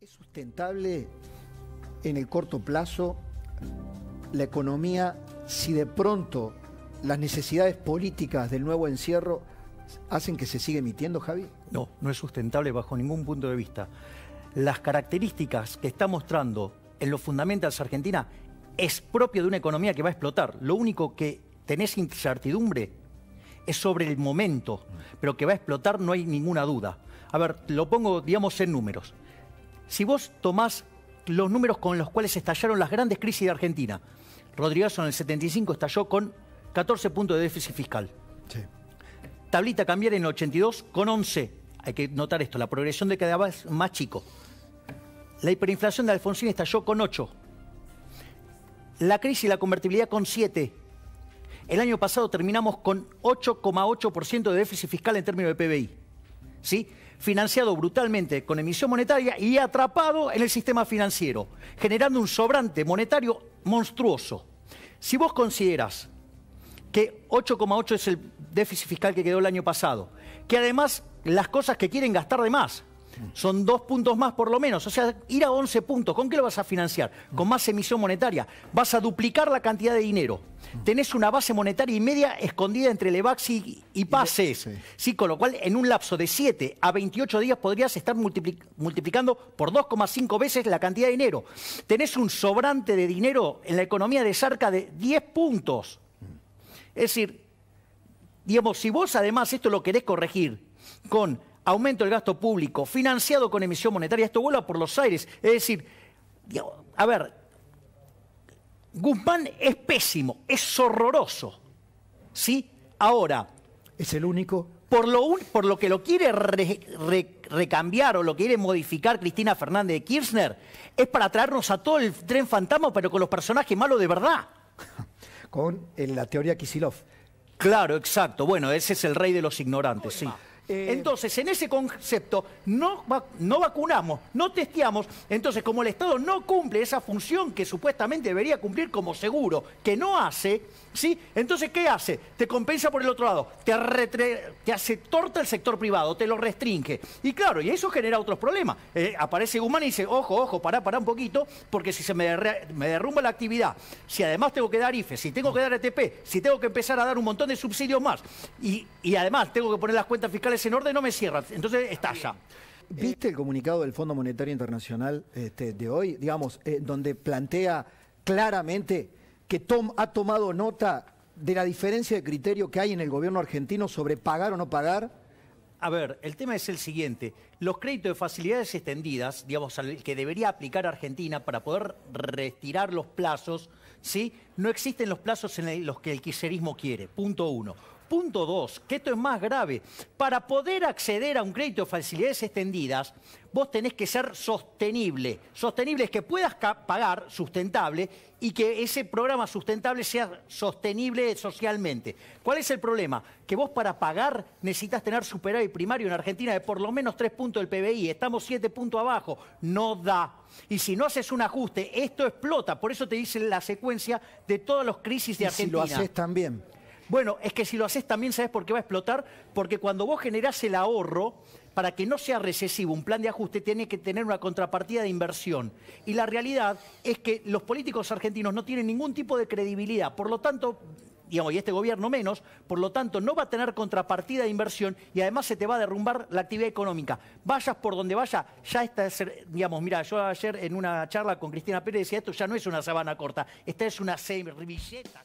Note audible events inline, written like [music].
¿Es sustentable en el corto plazo la economía si de pronto las necesidades políticas del nuevo encierro hacen que se siga emitiendo, Javi? No, no es sustentable bajo ningún punto de vista. Las características que está mostrando en los fundamentals Argentina es propio de una economía que va a explotar. Lo único que tenés incertidumbre es sobre el momento, pero que va a explotar no hay ninguna duda. A ver, lo pongo, digamos, en números. Si vos tomás los números con los cuales estallaron las grandes crisis de Argentina, Rodríguez en el 75 estalló con 14 puntos de déficit fiscal. Tablita cambiar en el 82 con 11. Hay que notar esto, la progresión de cada vez más chico. La hiperinflación de Alfonsín estalló con 8. La crisis y la convertibilidad con 7. El año pasado terminamos con 8,8% de déficit fiscal en términos de PBI. ¿sí? financiado brutalmente con emisión monetaria y atrapado en el sistema financiero, generando un sobrante monetario monstruoso. Si vos consideras que 8,8 es el déficit fiscal que quedó el año pasado, que además las cosas que quieren gastar de más, son dos puntos más por lo menos. O sea, ir a 11 puntos. ¿Con qué lo vas a financiar? Con más emisión monetaria. Vas a duplicar la cantidad de dinero. Tenés una base monetaria y media escondida entre Levax y Pases. Sí. Con lo cual, en un lapso de 7 a 28 días podrías estar multiplicando por 2,5 veces la cantidad de dinero. Tenés un sobrante de dinero en la economía de cerca de 10 puntos. Es decir, digamos, si vos además esto lo querés corregir con aumento del gasto público, financiado con emisión monetaria, esto vuela por los aires. Es decir, a ver, Guzmán es pésimo, es horroroso. ¿Sí? Ahora. Es el único. Por lo, por lo que lo quiere recambiar o lo quiere modificar Cristina Fernández de Kirchner, es para traernos a todo el tren fantasma, pero con los personajes malos de verdad. [laughs] Con eh, la teoría Kisilov. Claro, exacto. Bueno, ese es el rey de los ignorantes, sí. Eh, Entonces, en ese concepto, no, no vacunamos, no testeamos. Entonces, como el Estado no cumple esa función que supuestamente debería cumplir como seguro, que no hace, ¿sí? Entonces, ¿qué hace? Te compensa por el otro lado, te, hace torta el sector privado, te lo restringe. Y claro, y eso genera otros problemas. Eh, aparece Guzmán y dice, ojo, ojo, pará, pará un poquito, porque si se me, derrumba la actividad, si además tengo que dar IFE, si tengo que dar ATP, e si tengo que empezar a dar un montón de subsidios más, y además tengo que poner las cuentas fiscales en orden no me cierra, Entonces está allá. Eh, ¿Viste el comunicado del Fondo Monetario Internacional este, de hoy, digamos, eh, donde plantea claramente que Tom ha tomado nota de la diferencia de criterio que hay en el gobierno argentino sobre pagar o no pagar? A ver, el tema es el siguiente. Los créditos de facilidades extendidas, digamos, que debería aplicar Argentina para poder retirar los plazos, ¿sí? No existen los plazos en los que el kirchnerismo quiere. Punto uno. Punto dos, que esto es más grave, para poder acceder a un crédito de facilidades extendidas, vos tenés que ser sostenible. Sostenible es que puedas pagar sustentable y que ese programa sustentable sea sostenible socialmente. ¿Cuál es el problema? Que vos para pagar necesitas tener superávit primario en Argentina de por lo menos 3 puntos del PBI. Estamos siete puntos abajo. No da. Y si no haces un ajuste, esto explota. Por eso te dicen la secuencia de todas las crisis de Argentina. si lo haces también. Bueno, es que si lo haces también sabes por qué va a explotar, porque cuando vos generás el ahorro, para que no sea recesivo, un plan de ajuste tiene que tener una contrapartida de inversión. Y la realidad es que los políticos argentinos no tienen ningún tipo de credibilidad, por lo tanto, digamos, y este gobierno menos, por lo tanto no va a tener contrapartida de inversión y además se te va a derrumbar la actividad económica. Vayas por donde vaya, ya está, digamos, mira, yo ayer en una charla con Cristina Pérez decía, esto ya no es una sabana corta, esta es una semilleta...